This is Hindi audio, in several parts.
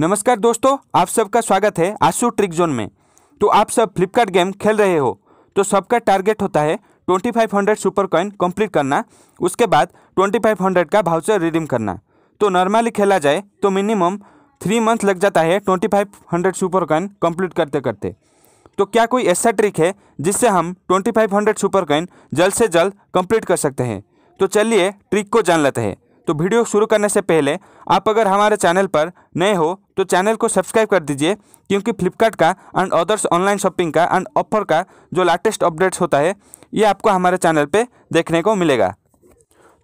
नमस्कार दोस्तों आप सबका स्वागत है आशू ट्रिक जोन में तो आप सब फ्लिपकार्ट गेम खेल रहे हो तो सबका टारगेट होता है twenty hundred super coin complete करना उसके बाद ट्वेंटी फाइव हंड्रेड का भाउचर रिडीम करना तो नॉर्मली खेला जाए तो मिनिमम थ्री मंथ लग जाता है twenty hundred super coin complete करते करते तो क्या कोई ऐसा ट्रिक है जिससे हम ट्वेंटी हंड्रेड सुपर कॉइन जल्द से जल्द कंप्लीट कर सकते हैं तो चलिए ट्रिक को जान लेते हैं तो वीडियो शुरू करने से पहले आप अगर हमारे चैनल पर नए हो तो चैनल को सब्सक्राइब कर दीजिए क्योंकि फ्लिपकार्ट का एंड अदर्स ऑनलाइन शॉपिंग का एंड ऑफर का जो लेटेस्ट अपडेट्स होता है ये आपको हमारे चैनल पर देखने को मिलेगा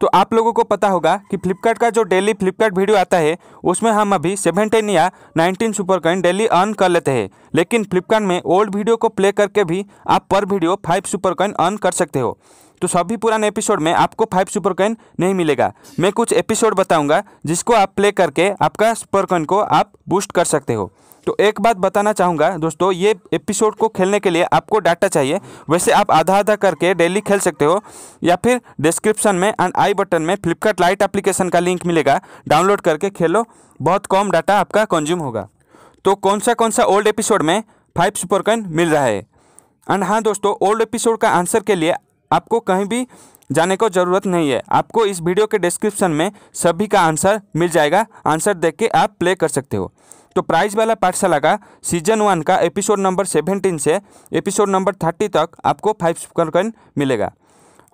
तो आप लोगों को पता होगा कि फ्लिपकार्ट का जो डेली फ्लिपकार्ट वीडियो आता है उसमें हम अभी सेवनटीन या nineteen super coin daily earn कर लेते हैं लेकिन फ्लिपकार्ट में ओल्ड वीडियो को प्ले करके भी आप पर video five super coin earn कर सकते हो तो सभी पुराने एपिसोड में आपको फाइव सुपर कॉइन नहीं मिलेगा मैं कुछ एपिसोड बताऊंगा जिसको आप प्ले करके आपका सुपर कॉइन को आप बूस्ट कर सकते हो तो एक बात बताना चाहूँगा दोस्तों ये एपिसोड को खेलने के लिए आपको डाटा चाहिए वैसे आप आधा आधा करके डेली खेल सकते हो या फिर डिस्क्रिप्शन में एंड आई बटन में फ्लिपकार्ट लाइट एप्लीकेशन का लिंक मिलेगा डाउनलोड करके खेलो बहुत कम डाटा आपका कंज्यूम होगा तो कौन सा कौन सा ओल्ड एपिसोड में फाइव सुपरकॉइन मिल रहा है एंड हाँ दोस्तों ओल्ड एपिसोड का आंसर के लिए आपको कहीं भी जाने को ज़रूरत नहीं है आपको इस वीडियो के डिस्क्रिप्शन में सभी का आंसर मिल जाएगा आंसर देख के आप प्ले कर सकते हो तो प्राइज वाला पाठशाला का सीजन वन का एपिसोड नंबर सेवेंटीन से एपिसोड नंबर थर्टी तक आपको फाइव स्क्वायर कॉइन मिलेगा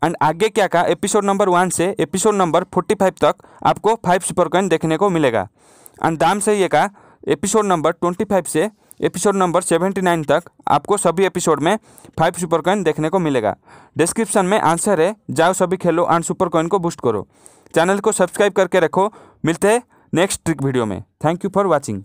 एंड आगे क्या का एपिसोड नंबर वन से एपिसोड नंबर फोर्टी फाइव तक आपको फाइव स्क्वायर कॉइन देखने को मिलेगा एंड दाम से ये का एपिसोड नंबर ट्वेंटी फाइव से एपिसोड नंबर 79 तक आपको सभी एपिसोड में फाइव सुपर कॉइन देखने को मिलेगा डिस्क्रिप्शन में आंसर है जाओ सभी खेलो एंड सुपर कॉइन को बूस्ट करो चैनल को सब्सक्राइब करके रखो मिलते हैं नेक्स्ट ट्रिक वीडियो में थैंक यू फॉर वॉचिंग